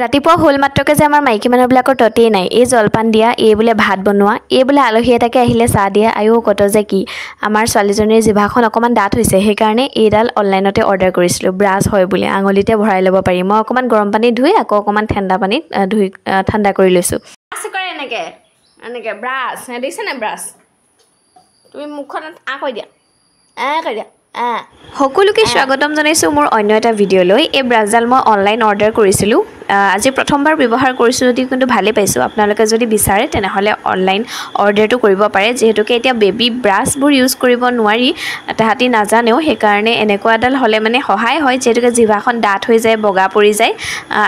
ৰাতিপুৱা হ'ল মাত্ৰকে যে আমাৰ মাইকী মানুহবিলাকৰ ততেই নাই এই জলপান দিয়া এই বোলে ভাত বনোৱা এই বোলে আলহী এটাকে আহিলে চাহ দিয়া আয়ো কত যে কি আমাৰ ছোৱালীজনীৰ জিভাখন অকণমান ডাঠ হৈছে সেইকাৰণে এইডাল অনলাইনতে অৰ্ডাৰ কৰিছিলোঁ ব্ৰাছ হয় বুলি আঙুলিতে ভৰাই ল'ব পাৰি মই অকণমান গৰম পানী ধুই আকৌ অকণমান ঠাণ্ডা পানীত ধুই ঠাণ্ডা কৰি লৈছোঁ ব্ৰাছ দিছেনে ব্ৰাছ তুমি মুখখনত কৈ দিয়া কৈ দিয়া সকলোকে স্বাগতম জনাইছোঁ মোৰ অন্য এটা ভিডিঅ'লৈ এই ব্ৰাছডাল মই অনলাইন অৰ্ডাৰ কৰিছিলোঁ আজি প্ৰথমবাৰ ব্যৱহাৰ কৰিছোঁ যদিও কিন্তু ভালেই পাইছোঁ আপোনালোকে যদি বিচাৰে তেনেহ'লে অনলাইন অৰ্ডাৰটো কৰিব পাৰে যিহেতুকে এতিয়া বেবী ব্ৰাছবোৰ ইউজ কৰিব নোৱাৰি তাহাঁতি নাজানেও সেইকাৰণে এনেকুৱা এডাল হ'লে মানে সহায় হয় যিহেতুকে জিভাখন ডাঠ হৈ যায় বগা পৰি যায়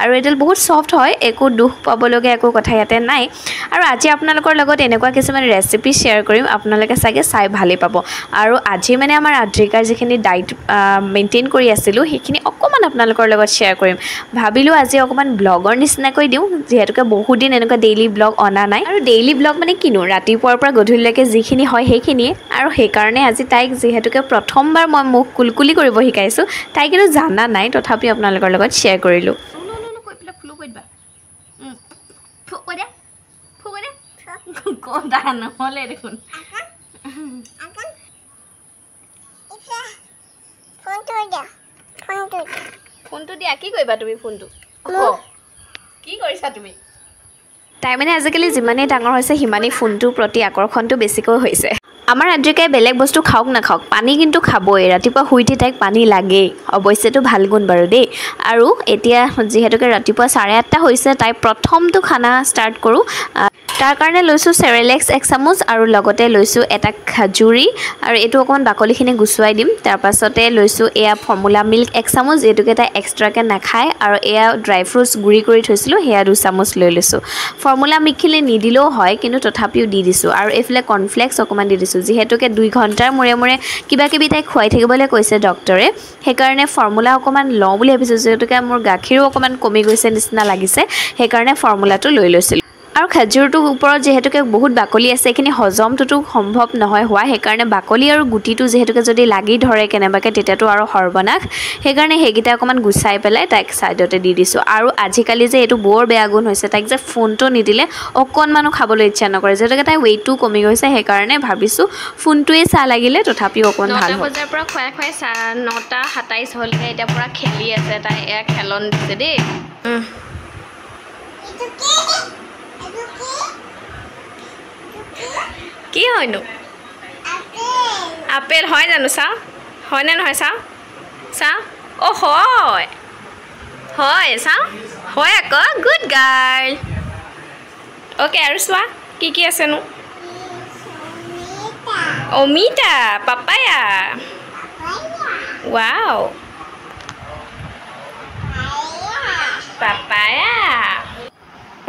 আৰু এইডাল বহুত ছফ্ট হয় একো দুখ পাবলগীয়া একো কথা ইয়াতে নাই আৰু আজি আপোনালোকৰ লগত এনেকুৱা কিছুমান ৰেচিপি শ্বেয়াৰ কৰিম আপোনালোকে চাগে চাই ভালেই পাব আৰু আজি মানে আমাৰ আদ্ৰিকাৰ যিখিনি ডায়েট মেইনটেইন কৰি আছিলোঁ সেইখিনি অকণমান আপোনালোকৰ লগত শ্বেয়াৰ কৰিম ভাবিলোঁ আজি অকণমান ব্লগৰ নিচিনাকৈ দিওঁ যিহেতুকে বহুদিন এনেকুৱা ডেইলি ব্লগ অনা নাই আৰু ডেইলি ব্লগ মানে কিনো ৰাতিপুৱাৰ পৰা গধূলিলৈকে যিখিনি হয় সেইখিনিয়ে আৰু সেইকাৰণে আজি তাইক যিহেতুকে প্ৰথমবাৰ মই মুখ কুলকুলি কৰিব শিকাইছোঁ তাই কিন্তু জানা নাই তথাপিও আপোনালোকৰ লগত শ্বেয়াৰ কৰিলোঁ নহলে দেখোন দিয়া কি কৰিবা তুমি ফোনটো তাই মানে আজিকালি যিমানেই ডাঙৰ হৈছে সিমানেই ফোনটোৰ প্ৰতি আকৰ্ষণটো বেছিকৈ হৈছে আমাৰ আদ্ৰিকাই বেলেগ বস্তু খাওক নাখাওক পানী কিন্তু খাবই ৰাতিপুৱা শুই উঠি তাইক পানী লাগেই অৱশ্যেতো ভাল গুণ বাৰু দেই আৰু এতিয়া যিহেতুকে ৰাতিপুৱা চাৰে আঠটা হৈছে তাই প্ৰথমটো খানা ষ্টাৰ্ট কৰোঁ তাৰ কাৰণে লৈছোঁ চেৰেলেক্স এক চামুচ আৰু লগতে লৈছোঁ এটা খাজুৰি আৰু এইটো অকণমান বাকলিখিনি গুচুৱাই দিম তাৰপাছতে লৈছোঁ এয়া ফৰ্মুলা মিল্ক এক চামুচ যিহেতুকে তাই এক্সট্ৰাকৈ নাখায় আৰু এয়া ড্ৰাই ফ্ৰুটছ গুড়ি কৰি থৈছিলোঁ সেয়া দুচামুচ লৈ লৈছোঁ ফৰ্মুলা মিল্কখিনি নিদিলেও হয় কিন্তু তথাপিও দি দিছোঁ আৰু এইফালে কৰ্ণফ্লেক্স অকণমান দি দিছোঁ আছোঁ যিহেতুকে দুই ঘণ্টাৰ মূৰে মূৰে কিবা কিবি তাইক খুৱাই থাকিবলৈ কৈছে ডক্টৰে সেইকাৰণে ফৰ্মুলা অকণমান লওঁ বুলি ভাবিছোঁ যিহেতুকে মোৰ গাখীৰো অকণমান কমি গৈছে নিচিনা লাগিছে সেইকাৰণে ফৰ্মুলাটো লৈ লৈছিলোঁ আৰু খেজুৰটোৰ ওপৰত যিহেতুকে বহুত বাকলি আছে এইখিনি হজমটোতো সম্ভৱ নহয় হোৱা সেইকাৰণে বাকলি আৰু গুটিটো যিহেতুকে যদি লাগি ধৰে কেনেবাকৈ তেতিয়াতো আৰু সৰ্বনাশ সেইকাৰণে সেইকেইটা অকণমান গুচাই পেলাই তাইক ছাইডতে দি দিছোঁ আৰু আজিকালি যে এইটো বৰ বেয়া গুণ হৈছে তাইক যে ফোনটো নিদিলে অকণমানো খাবলৈ ইচ্ছা নকৰে যিহেতুকে তাইৰ ৱেইটটো কমি গৈছে সেইকাৰণে ভাবিছোঁ ফোনটোৱেই চাহ লাগিলে তথাপিও অকণমান ভাল বজাৰ পৰা খুৱাই খুৱাই চাহ নটা সাতাইছ হ'লহে এতিয়া পৰা খেলি আছে তাই এয়া খেলন দিছে দেই হয়নো আপেল হয় জানো চাওঁ হয়নে নহয় চাওঁ চাওঁ অ' হয় হয় চাওঁ হয় আকৌ গুড গাই অ'কে আৰু চোৱা কি কি আছেনো অমিতা পাপায়া ৱাও পাপা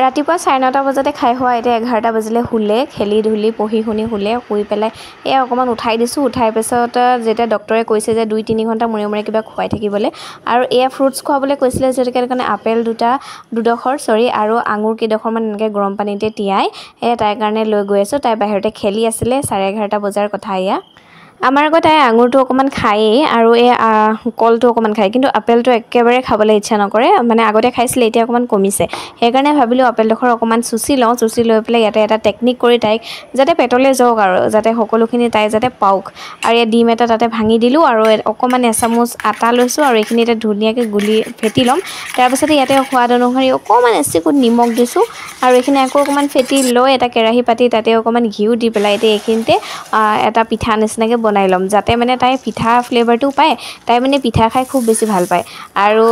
ৰাতিপুৱা চাৰে নটা বজাতে খাই হোৱা এতিয়া এঘাৰটা বাজিলে শুলে খেলি ধূলি পঢ়ি শুনি শুলে শুই পেলাই এই অকণমান উঠাই দিছোঁ উঠাই পিছত যেতিয়া ডক্টৰে কৈছে যে দুই তিনি ঘণ্টা মূৰে মূৰে কিবা খুৱাই থাকিবলৈ আৰু এয়া ফ্ৰুটছ খুৱাবলৈ কৈছিলে যিহেতুকে সেইটো কাৰণে আপেল দুটা দুডোখৰ চৰি আৰু আঙুৰ কেইডোখৰমান এনেকৈ গৰম পানীতে তিয়াই এয়া তাইৰ কাৰণে লৈ গৈ আছোঁ তাই বাহিৰতে খেলি আছিলে চাৰে এঘাৰটা বজাৰ কথা এয়া আমাৰ আগত তাই আঙুৰটো অকণমান খায়েই আৰু এই কলটো অকণমান খায় কিন্তু আপেলটো একেবাৰে খাবলৈ ইচ্ছা নকৰে মানে আগতে খাইছিলে এতিয়া অকণমান কমিছে সেইকাৰণে ভাবিলোঁ আপেলডোখৰ অকণমান চুচি লওঁ চুচি লৈ পেলাই ইয়াতে এটা টেকনিক কৰি তাইক যাতে পেটলৈ যাওক আৰু যাতে সকলোখিনি তাই যাতে পাওক আৰু ইয়াত ডিম এটা তাতে ভাঙি দিলোঁ আৰু অকণমান এচামুচ আটা লৈছোঁ আৰু এইখিনি এতিয়া ধুনীয়াকৈ গুলি ফেটি ল'ম তাৰপিছতে ইয়াতে সোৱাদ অনুসৰি অকণমান এচিকুট নিমখ দিছোঁ আৰু এইখিনি আকৌ অকণমান ফেটি লৈ এটা কেৰাহী পাতি তাতে অকণমান ঘিউ দি পেলাই এতিয়া এইখিনিতে এটা পিঠা নিচিনাকৈ বনাই ল'ম যাতে মানে তাই পিঠা ফ্লেভাৰটো পায় তাই মানে পিঠা খাই খুব বেছি ভাল পায় আৰু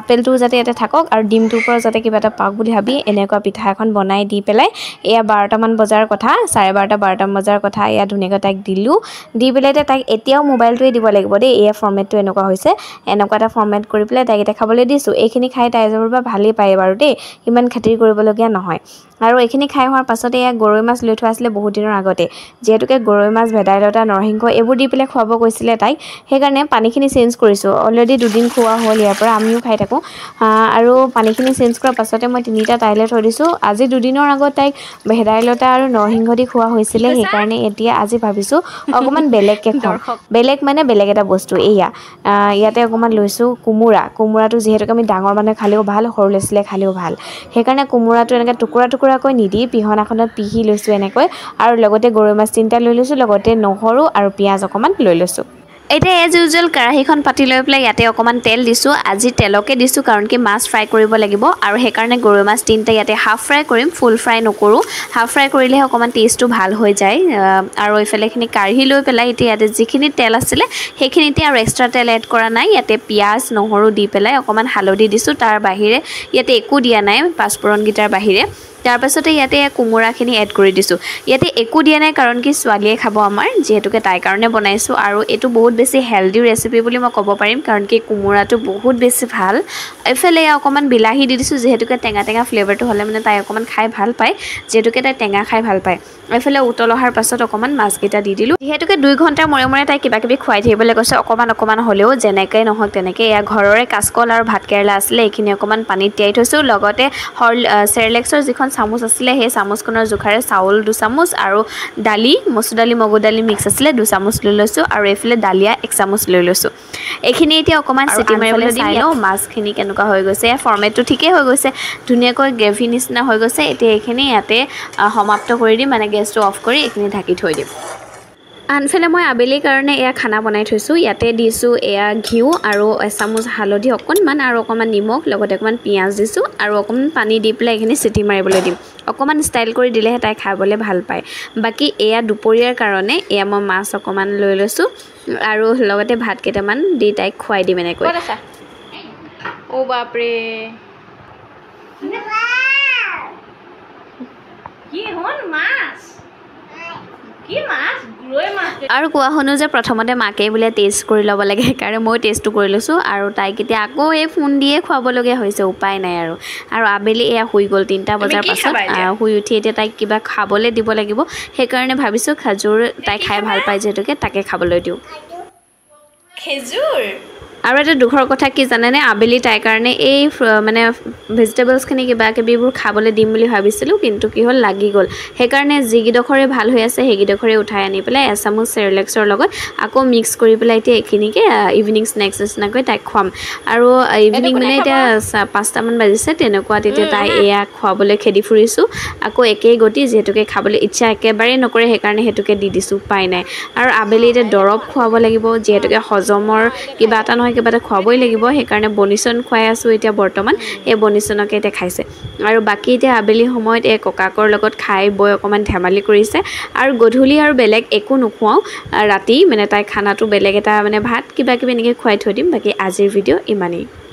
আপেলটো যাতে ইয়াতে থাকক আৰু ডিমটোৰ পৰা যাতে কিবা এটা পাওক বুলি ভাবি এনেকুৱা পিঠা এখন বনাই দি পেলাই এয়া বাৰটামান বজাৰ কথা চাৰে বাৰটা বাৰটামান বজাৰ কথা এয়া ধুনীয়াকৈ তাইক দিলোঁ দি পেলাই তাইক এতিয়াও মোবাইলটোৱে দিব লাগিব দেই এয়া ফৰ্মেটটো এনেকুৱা হৈছে এনেকুৱা এটা ফৰ্মেট কৰি পেলাই তাইক এতিয়া খাবলৈ দিছোঁ এইখিনি খাই তাই যাবৰ পৰা ভালেই পায় বাৰু দেই ইমান খেতিৰ কৰিবলগীয়া নহয় আৰু এইখিনি খাই হোৱাৰ পাছতে এয়া গৰৈ মাছ লৈ থোৱা আছিলে বহুত দিনৰ আগতে যিহেতুকে গৰৈ মাছ ভেদাইলতা বা নৰসিংহ এইবোৰ দি পেলাই খুৱাব কৈছিলে তাইক সেইকাৰণে পানীখিনি চেঞ্জ কৰিছোঁ অলৰেডি দুদিন খোৱা হ'ল ইয়াৰ পৰা আমিও খাই থাকোঁ আৰু পানীখিনি চেঞ্জ কৰাৰ পাছতে মই তিনিটা তাইলৈ থৈ দিছোঁ আজি দুদিনৰ আগত তাইক ভেদাইলতা আৰু নৰসিংহ দি খোৱা হৈছিলে সেইকাৰণে এতিয়া আজি ভাবিছোঁ অকণমান বেলেগকৈ খোৱাওঁ বেলেগ মানে বেলেগ এটা বস্তু এয়া ইয়াতে অকণমান লৈছোঁ কোমোৰা কোমোৰাটো যিহেতুকে আমি ডাঙৰ মানুহে খালেও ভাল সৰু ল'ৰা ছোৱালীয়ে খালেও ভাল সেইকাৰণে কোমোৰাটো এনেকৈ টুকুৰা টুকুৰাকৈ নিদি পিহনাখনত পিহি লৈছোঁ এনেকৈ আৰু লগতে গৰৈ মাছ তিনিটা লৈ লৈছোঁ লগতে নহৰু নহৰু আৰু পিঁয়াজ অকণমান লৈ লৈছোঁ এতিয়া এজ ইউজুৱেল কেৰাহীখন পাতি লৈ পেলাই ইয়াতে অকণমান তেল দিছোঁ আজি তেলকে দিছোঁ কাৰণ কি মাছ ফ্ৰাই কৰিব লাগিব আৰু সেইকাৰণে গৰৈ মাছ তিনিটা ইয়াতে হাফ ফ্ৰাই কৰিম ফুল ফ্ৰাই নকৰোঁ হাফ ফ্ৰাই কৰিলেহে অকণমান টেষ্টটো ভাল হৈ যায় আৰু এইফালেখিনি কাঢ়ি লৈ পেলাই এতিয়া ইয়াতে যিখিনি তেল আছিলে সেইখিনিতে আৰু এক্সট্ৰা তেল এড কৰা নাই ইয়াতে পিঁয়াজ নহৰু দি পেলাই অকণমান হালধি দিছোঁ তাৰ বাহিৰে ইয়াতে একো দিয়া নাই পাঁচফোৰণকেইটাৰ বাহিৰে তাৰ পাছতে ইয়াতে কোমোৰাখিনি এড কৰি দিছোঁ ইয়াতে একো দিয়া নাই কাৰণ কি ছোৱালীয়ে খাব আমাৰ যিহেতুকে তাইৰ কাৰণে বনাইছোঁ আৰু এইটো বহুত বেছি হেল্ডি ৰেচিপি বুলি মই ক'ব পাৰিম কাৰণ কি কোমোৰাটো বহুত বেছি ভাল এইফালে ইয়াত অকণমান বিলাহী দি দিছোঁ যিহেতুকে টেঙা টেঙা ফ্লেভাৰটো হ'লে মানে তাই অকণমান খাই ভাল পায় যিহেতুকে তাই টেঙা খাই ভাল পায় এইফালে উতল অহাৰ পাছত অকণমান মাছকেইটা দি দিলোঁ যিহেতুকে দুই ঘণ্টাৰ মূৰে মূৰে তাই কিবাকিবি খুৱাই থাকিবলৈ কৈছে অকণমান অকণমান হ'লেও যেনেকৈ নহওক তেনেকৈ এয়া ঘৰৰে কাচকল আৰু ভাতকেৰেলা আছিলে এইখিনি অকণমান পানীত তিয়াই থৈছোঁ লগতে হৰ চেৰলেক্সৰ যিখন চামুচ আছিলে সেই চামুচখনৰ জোখাৰে চাউল দুচামুচ আৰু দালি মচুৰ দালি মগু দালি মিক্স আছিলে দুচামুচ লৈ লৈছোঁ আৰু এইফালে দালিয়া এক চামুচ লৈ লৈছোঁ এইখিনি এতিয়া অকণমান চিটি মাৰিবলৈ দিম আৰু মাছখিনি কেনেকুৱা হৈ গৈছে ফৰ্মেটটো ঠিকেই হৈ গৈছে ধুনীয়াকৈ গ্ৰেভি নিচিনা হৈ গৈছে এতিয়া এইখিনি ইয়াতে সমাপ্ত কৰি দিম মানে গেছটো অফ কৰি এইখিনি ঢাকি থৈ দিম আনফালে মই আবেলিৰ কাৰণে এয়া খানা বনাই থৈছোঁ ইয়াতে দিছোঁ এয়া ঘিউ আৰু এচামুচ হালধি অকণমান আৰু অকণমান নিমখ লগতে অকণমান পিঁয়াজ দিছোঁ আৰু অকণমান পানী দি পেলাই এইখিনি চিটি মাৰিবলৈ দিম অকণমান ষ্টাইল কৰি দিলেহে তাই খাবলৈ ভাল পায় বাকী এয়া দুপৰীয়াৰ কাৰণে এয়া মই মাছ অকণমান লৈ লৈছোঁ আৰু লগতে ভাত কেইটামান দি তাইক খুৱাই দিম এনেকৈ আৰু কোৱা শুনো যে প্ৰথমতে মাকেই বোলে টেষ্ট কৰি ল'ব লাগে সেইকাৰণে মই টেষ্টটো কৰি লৈছোঁ আৰু তাইক এতিয়া আকৌ এই ফোন দিয়ে খুৱাবলগীয়া হৈছে উপায় নাই আৰু আৰু আবেলি এয়া শুই গ'ল তিনিটা বজাৰ পাছত শুই উঠি এতিয়া তাইক কিবা খাবলৈ দিব লাগিব সেইকাৰণে ভাবিছোঁ খেজুৰ তাই খাই ভাল পায় যিহেতুকে তাকে খাবলৈ দিওঁ খেজুৰ আৰু এটা দুখৰ কথা কি জানেনে আবেলি তাইৰ কাৰণে এই মানে ভেজিটেবলছখিনি কিবা কিবাকিবিবোৰ খাবলৈ দিম বুলি ভাবিছিলোঁ কিন্তু কি হ'ল লাগি গ'ল সেইকাৰণে যিকেইডোখৰে ভাল হৈ আছে সেইকেইডোখৰে উঠাই আনি পেলাই এচামুচ চেৰলেক্সৰ লগত আকৌ মিক্স কৰি পেলাই এতিয়া এইখিনিকে ইভিনিং স্নেক্স নিচিনাকৈ তাইক খুৱাম আৰু ইভিনিং মানে এতিয়া পাঁচটামান বাজিছে তেনেকুৱা তেতিয়া তাই এয়া খোৱাবলৈ খেদি ফুৰিছোঁ আকৌ একেই গতি যিহেতুকে খাবলৈ ইচ্ছা একেবাৰেই নকৰে সেইকাৰণে সেইটোকে দি দিছোঁ উপায় নাই আৰু আবেলি এতিয়া দৰৱ খুৱাব লাগিব যিহেতুকে হজমৰ কিবা এটা নহয় কিবা এটা খোৱাবই লাগিব সেইকাৰণে বনিচন খুৱাই আছোঁ এতিয়া বৰ্তমান সেই বনিচনকে এতিয়া খাইছে আৰু বাকী এতিয়া আবেলি সময়ত এই ককাকৰ লগত খাই বৈ অকণমান ধেমালি কৰিছে আৰু গধূলি আৰু বেলেগ একো নোখোৱাওঁ ৰাতি মানে তাই খানাটো বেলেগ এটা মানে ভাত কিবা কিবি এনেকৈ খুৱাই থৈ দিম বাকী আজিৰ ভিডিঅ' ইমানেই